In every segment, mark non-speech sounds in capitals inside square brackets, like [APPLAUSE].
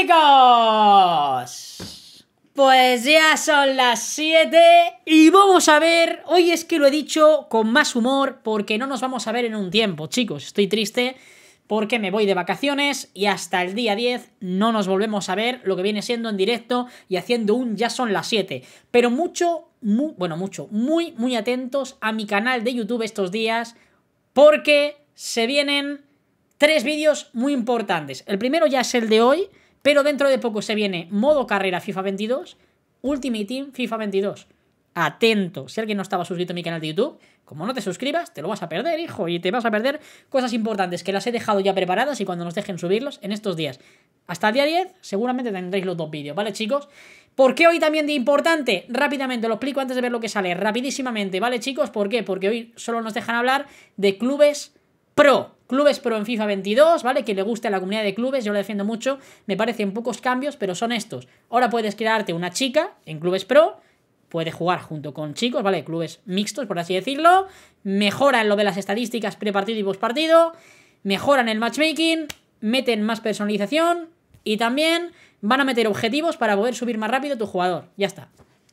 chicos! Pues ya son las 7 y vamos a ver, hoy es que lo he dicho con más humor porque no nos vamos a ver en un tiempo, chicos, estoy triste porque me voy de vacaciones y hasta el día 10 no nos volvemos a ver lo que viene siendo en directo y haciendo un ya son las 7. Pero mucho, bueno, mucho, muy, muy atentos a mi canal de YouTube estos días porque se vienen tres vídeos muy importantes. El primero ya es el de hoy, pero dentro de poco se viene modo carrera FIFA 22, Ultimate Team FIFA 22. Atento, si alguien no estaba suscrito a mi canal de YouTube, como no te suscribas, te lo vas a perder, hijo, y te vas a perder cosas importantes que las he dejado ya preparadas y cuando nos dejen subirlos en estos días. Hasta el día 10 seguramente tendréis los dos vídeos, ¿vale chicos? ¿Por qué hoy también de importante? Rápidamente, lo explico antes de ver lo que sale, rapidísimamente, ¿vale chicos? ¿Por qué? Porque hoy solo nos dejan hablar de clubes pro. Clubes Pro en FIFA 22, ¿vale? Que le guste a la comunidad de clubes, yo lo defiendo mucho. Me parecen pocos cambios, pero son estos. Ahora puedes crearte una chica en Clubes Pro. Puedes jugar junto con chicos, ¿vale? Clubes mixtos, por así decirlo. Mejoran lo de las estadísticas pre-partido y post-partido. Mejoran el matchmaking. Meten más personalización. Y también van a meter objetivos para poder subir más rápido tu jugador. Ya está.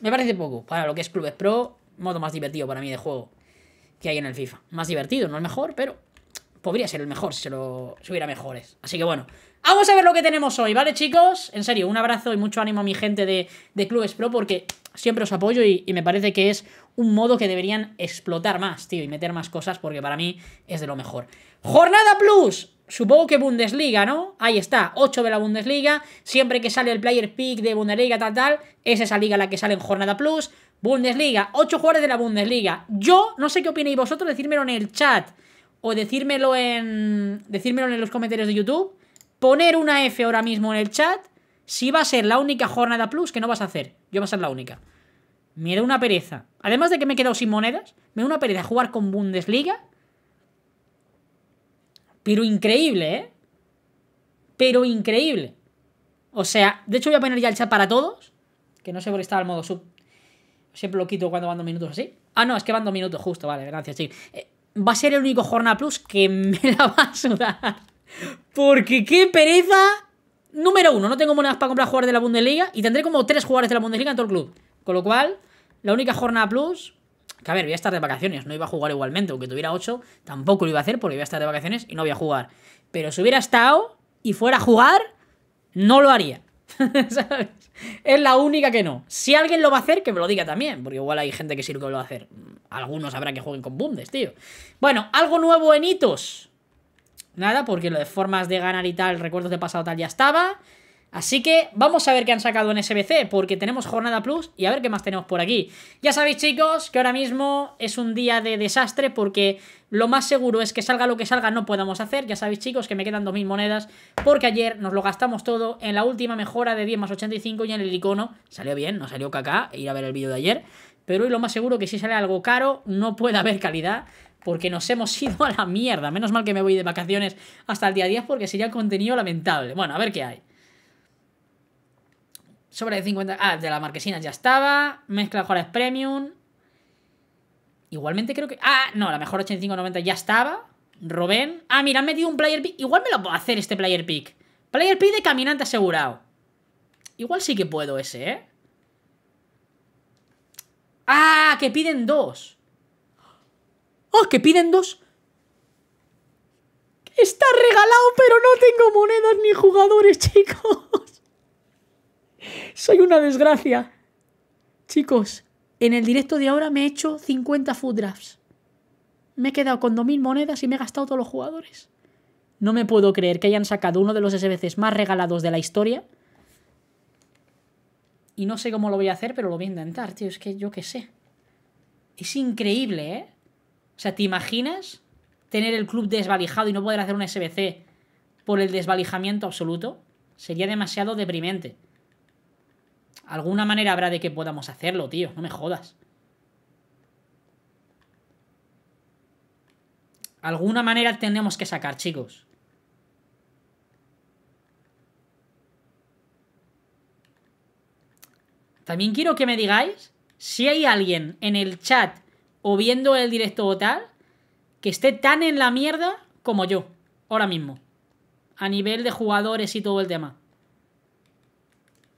Me parece poco. Para lo que es Clubes Pro, modo más divertido para mí de juego que hay en el FIFA. Más divertido, no es mejor, pero podría ser el mejor si se lo hubiera mejores. Así que bueno, vamos a ver lo que tenemos hoy, ¿vale, chicos? En serio, un abrazo y mucho ánimo a mi gente de, de Clubes Pro porque siempre os apoyo y, me parece que es un modo que deberían explotar más, tío, y meter más cosas porque para mí es de lo mejor. Jornada Plus. Supongo que Bundesliga, ¿no? Ahí está, 8 de la Bundesliga. Siempre que sale el player pick de Bundesliga, tal, tal, es esa liga la que sale en Jornada Plus. Bundesliga, 8 jugadores de la Bundesliga. Yo no sé qué opináis vosotros, decírmelo en el chat o decírmelo en, decírmelo en los comentarios de YouTube, poner una F ahora mismo en el chat si va a ser la única jornada plus que no vas a hacer. Yo va a ser la única. Me da una pereza. Además de que me he quedado sin monedas, me da una pereza jugar con Bundesliga. Pero increíble, ¿eh? Pero increíble. O sea, de hecho voy a poner ya el chat para todos. Que no sé por qué estaba el modo sub. Siempre lo quito cuando van dos minutos así. Ah, no, es que van dos minutos justo, vale, gracias, chicos. Eh, va a ser el único Jornada Plus que me [LAUGHS] la va a sudar. Porque qué pereza. Número uno, no tengo monedas para comprar jugadores de la Bundesliga y tendré como tres jugadores de la Bundesliga en todo el club. Con lo cual, la única jornada plus. Que a ver, voy a estar de vacaciones, no iba a jugar igualmente. Aunque tuviera ocho tampoco lo iba a hacer porque iba a estar de vacaciones y no voy a jugar. Pero si hubiera estado y fuera a jugar, no lo haría. [LAUGHS] Es la única que no. Si alguien lo va a hacer, que me lo diga también. Porque igual hay gente que sí lo va a hacer. Algunos habrá que jueguen con Bundes, tío. Bueno, algo nuevo en hitos. Nada, porque lo de formas de ganar y tal, recuerdos de pasado tal ya estaba. Así que vamos a ver qué han sacado en SBC, porque tenemos Jornada Plus y a ver qué más tenemos por aquí. Ya sabéis, chicos, que ahora mismo es un día de desastre porque lo más seguro es que salga lo que salga no podamos hacer. Ya sabéis, chicos, que me quedan 2.000 monedas porque ayer nos lo gastamos todo en la última mejora de 10 más 85 y en el icono. Salió bien, no salió caca, ir a ver el vídeo de ayer. Pero hoy lo más seguro que si sale algo caro no puede haber calidad porque nos hemos [LAUGHS] ido a la mierda. Menos mal que me voy de vacaciones hasta el día 10 porque sería contenido lamentable. Bueno, a ver qué hay. Sobre de 50. Ah, de la marquesina ya estaba. Mezcla mejores premium. Igualmente creo que. Ah, no, la mejor 85-90 ya estaba. Robén. Ah, mira, han metido un player pick. Igual me lo puedo hacer este player pick. Player pick de caminante asegurado. Igual sí que puedo ese, ¿eh? ¡Ah! ¡Que piden dos! ¡Oh! ¡Que piden dos! Está regalado, pero no tengo monedas ni jugadores, [LAUGHS] chicos. Soy una desgracia. Chicos, en el directo de ahora me he hecho 50 food drafts. Me he quedado con 2.000 monedas y me he gastado todos los jugadores. No me puedo creer que hayan sacado uno de los SBCs más regalados de la historia. Y no sé cómo lo voy a hacer, pero lo voy a intentar, tío. Es que yo qué sé. Es increíble, ¿eh? O sea, ¿te imaginas tener el club desvalijado y no poder hacer un SBC por el desvalijamiento absoluto? Sería demasiado deprimente. Alguna manera habrá de que podamos hacerlo, tío. No me jodas. Alguna manera tenemos que sacar, chicos. También quiero que me digáis si hay alguien en el chat o viendo el directo o tal que esté tan en la mierda como yo, ahora mismo. A nivel de jugadores y todo el tema.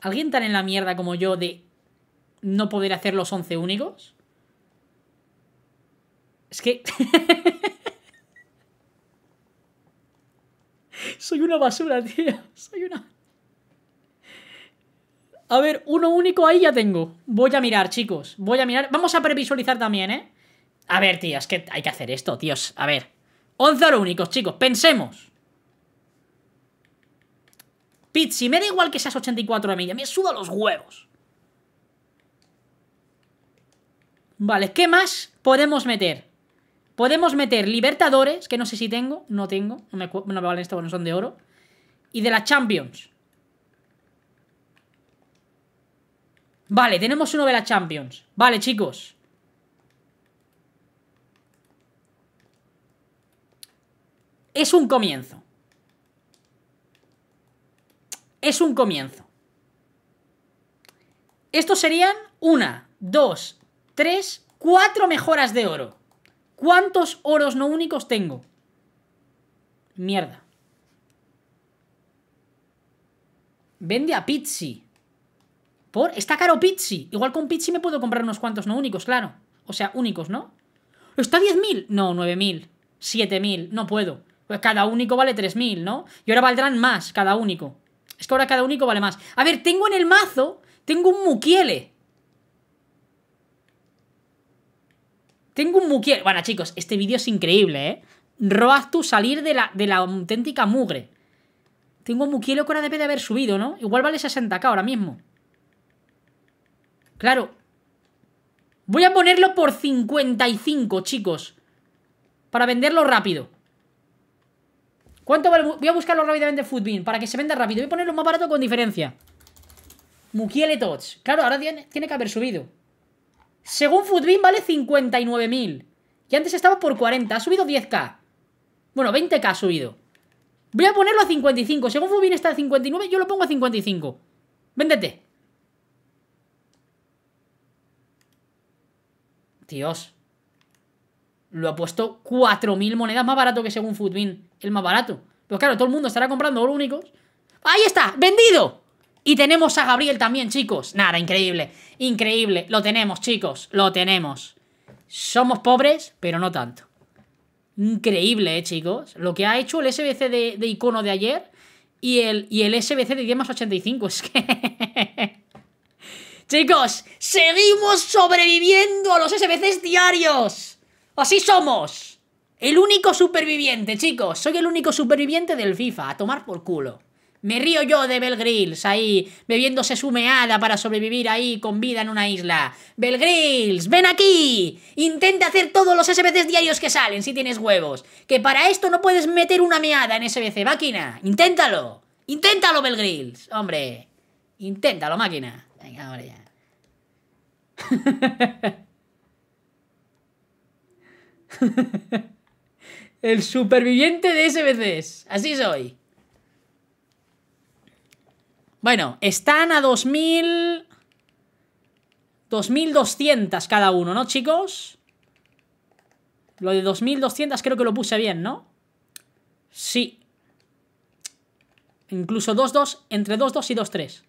¿Alguien tan en la mierda como yo de no poder hacer los 11 únicos? Es que... [LAUGHS] Soy una basura, tío. Soy una... A ver, uno único ahí ya tengo. Voy a mirar, chicos. Voy a mirar. Vamos a previsualizar también, ¿eh? A ver, tío, es que hay que hacer esto, tíos. A ver. 11 únicos, chicos. Pensemos. Pizzi, me da igual que seas 84 a mí, me subo subo los huevos. Vale, ¿qué más podemos meter? Podemos meter Libertadores, que no sé si tengo, no tengo, no me, no esto valen no son de oro. Y de la Champions. Vale, tenemos uno de la Champions. Vale, chicos. Es un comienzo es un comienzo. Estos serían una, dos, tres, cuatro mejoras de oro. ¿Cuántos oros no únicos tengo? Mierda. Vende a Pizzi. ¿Por? Está caro Pizzi. Igual con Pizzi me puedo comprar unos cuantos no únicos, claro. O sea, únicos, ¿no? ¿Está 10.000? No, 9.000. 7.000. No puedo. Pues cada único vale 3.000, ¿no? Y ahora valdrán más cada único. Es que ahora cada único vale más. A ver, tengo en el mazo, tengo un Mukiele. Tengo un Mukiele. Bueno, chicos, este vídeo es increíble, ¿eh? tú salir de la, de la auténtica mugre. Tengo un Mukiele que ahora debe de haber subido, ¿no? Igual vale 60k ahora mismo. Claro. Voy a ponerlo por 55, chicos. Para venderlo rápido. ¿Cuánto vale? Voy a buscarlo rápidamente Futbin para que se venda rápido. Voy a ponerlo más barato con diferencia. Mukiele Tots. Claro, ahora tiene, que haber subido. Según Futbin vale 59.000. Y antes estaba por 40. Ha subido 10k. Bueno, 20k ha subido. Voy a ponerlo a 55. Según Futbin está a 59, yo lo pongo a 55. Véndete. Dios lo ha puesto 4.000 monedas más barato que según Foodbin, el más barato. pero pues claro, todo el mundo estará comprando los únicos. ¡Ahí está! ¡Vendido! Y tenemos a Gabriel también, chicos. Nada, increíble. Increíble. Lo tenemos, chicos. Lo tenemos. Somos pobres, pero no tanto. Increíble, eh, chicos. Lo que ha hecho el SBC de, icono de ayer y el, y el SBC de 10 más 85. [LAUGHS] Es que... chicos, seguimos sobreviviendo a los SBCs diarios. Así somos. El único superviviente, chicos. Soy el único superviviente del FIFA. A tomar por culo. Me río yo de Belgrills ahí, bebiéndose su meada para sobrevivir ahí con vida en una isla. Belgrills, ven aquí. Intenta hacer todos los SBCs diarios que salen, si tienes huevos. Que para esto no puedes meter una meada en SBC, máquina. Inténtalo. Inténtalo, Belgrills. Hombre. Inténtalo, máquina. Venga, ahora ya. [LAUGHS] [LAUGHS] El superviviente de SBCs. Así soy. Bueno, están a 2000... 2200 cada uno, ¿no, chicos? Lo de 2200 creo que lo puse bien, ¿no? Sí. Incluso 22 entre 22 y 2-3.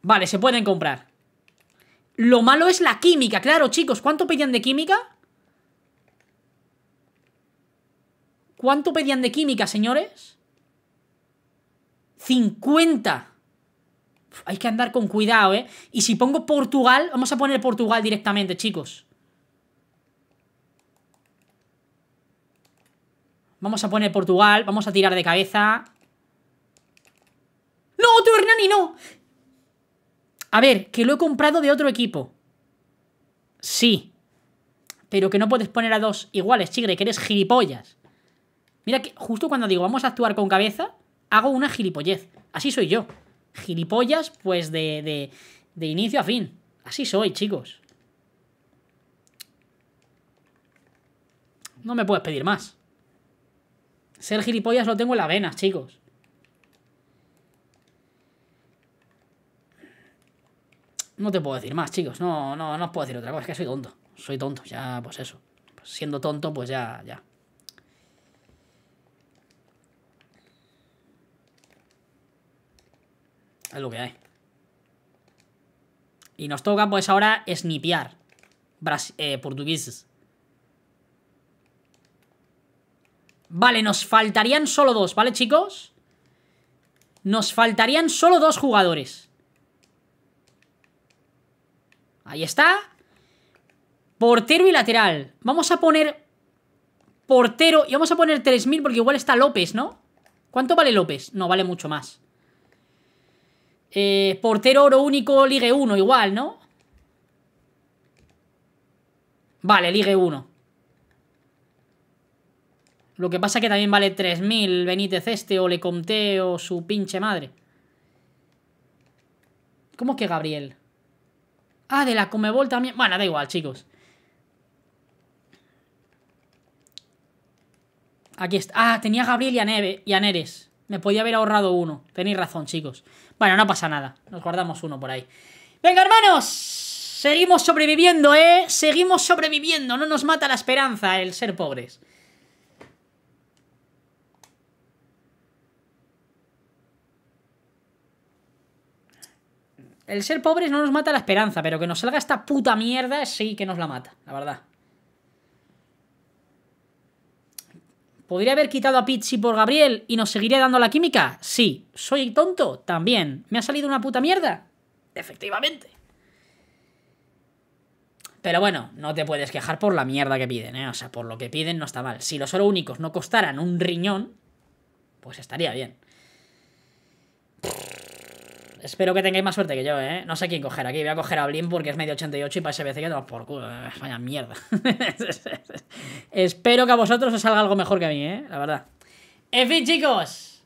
Vale, se pueden comprar. Lo malo es la química. Claro, chicos, ¿cuánto pedían de química? ¿Cuánto pedían de química, señores? 50. hay que andar con cuidado, ¿eh? Y si pongo Portugal, vamos a poner Portugal directamente, chicos. Vamos a poner Portugal, vamos a tirar de cabeza. ¡No, otro Hernani, no! A ver, que lo he comprado de otro equipo. Sí. Pero que no puedes poner a dos iguales, chigre, que eres gilipollas. Mira que justo cuando digo vamos a actuar con cabeza, hago una gilipollez. Así soy yo. Gilipollas, pues de, de, de inicio a fin. Así soy, chicos. No me puedes pedir más. Ser gilipollas lo tengo en las venas, chicos. No te puedo decir más, chicos. No, no, no os puedo decir otra cosa. Es que soy tonto. Soy tonto. Ya, pues eso. Pues siendo tonto, pues ya, ya. Es lo que hay. Y nos toca, pues ahora, snipear. Eh, portugueses. Vale, nos faltarían solo dos, ¿vale, chicos? Nos faltarían solo dos jugadores. Ahí está. Portero y lateral. Vamos a poner portero y vamos a poner 3.000 porque igual está López, ¿no? ¿Cuánto vale López? No, vale mucho más. Eh, portero oro único, Ligue 1, igual, ¿no? Vale, Ligue 1. Lo que pasa que también vale 3.000 Benítez este o Le o su pinche madre. ¿Cómo que Gabriel? Ah, de la Comebol también. Bueno, da igual, chicos. Aquí está. Ah, tenía Gabriel y a, Neve, y a Neres. Me podía haber ahorrado uno. Tenéis razón, chicos. Bueno, no pasa nada. Nos guardamos uno por ahí. ¡Venga, hermanos! Seguimos sobreviviendo, ¿eh? Seguimos sobreviviendo. No nos mata la esperanza el ser pobres. El ser pobres no nos mata la esperanza, pero que nos salga esta puta mierda sí que nos la mata, la verdad. ¿Podría haber quitado a Pichi por Gabriel y nos seguiría dando la química? Sí. ¿Soy tonto? También. ¿Me ha salido una puta mierda? Efectivamente. Pero bueno, no te puedes quejar por la mierda que piden, ¿eh? O sea, por lo que piden no está mal. Si los oro únicos no costaran un riñón, pues estaría bien. Espero que tengáis más suerte que yo, ¿eh? No sé quién coger aquí. Voy a coger a Blin porque es medio 88 y para SBC que no, por culo. Eh. Vaya mierda. [LAUGHS] Espero que a vosotros os salga algo mejor que a mí, ¿eh? La verdad. En fin, chicos.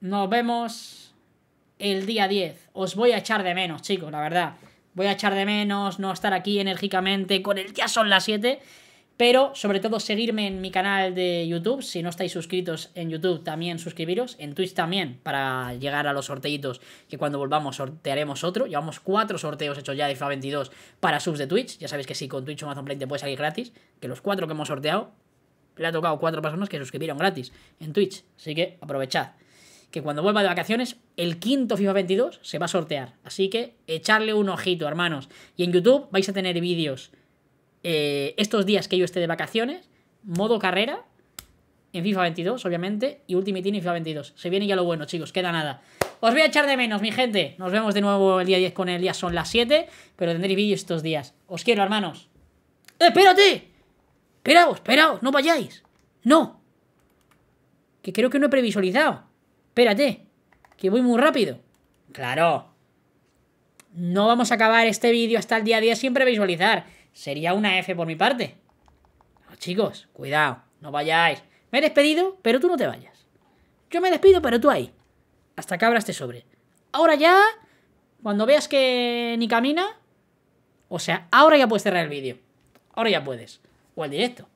Nos vemos el día 10. Os voy a echar de menos, chicos, la verdad. Voy a echar de menos no estar aquí enérgicamente con el ya son las 7 pero sobre todo seguirme en mi canal de YouTube. Si no estáis suscritos en YouTube, también suscribiros. En Twitch también, para llegar a los sorteitos, que cuando volvamos sortearemos otro. Llevamos cuatro sorteos hechos ya de FIFA 22 para subs de Twitch. Ya sabéis que si con Twitch o Amazon Play te puedes salir gratis, que los cuatro que hemos sorteado, le ha tocado cuatro personas que suscribieron gratis en Twitch. Así que aprovechad. Que cuando vuelva de vacaciones, el quinto FIFA 22 se va a sortear. Así que echarle un ojito, hermanos. Y en YouTube vais a tener vídeos eh, estos días que yo esté de vacaciones, modo carrera, en FIFA 22, obviamente, y Ultimate Team en FIFA 22. Se viene ya lo bueno, chicos, queda nada. Os voy a echar de menos, mi gente. Nos vemos de nuevo el día 10 con el día son las 7, pero tendré vídeos estos días. Os quiero, hermanos. ¡Eh, espérate! Esperaos, esperaos, no vayáis. No. Que creo que no he previsualizado. Espérate, que voy muy rápido. Claro. No vamos a acabar este vídeo hasta el día 10 sin previsualizar. Sería una F por mi parte. chicos, cuidado, no vayáis. Me he despedido, pero tú no te vayas. Yo me despido, pero tú ahí. Hasta que abras este sobre. Ahora ya, cuando veas que ni camina... O sea, ahora ya puedes cerrar el vídeo. Ahora ya puedes. O el directo.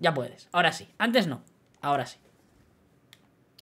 Ya puedes. Ahora sí. Antes no. Ahora sí.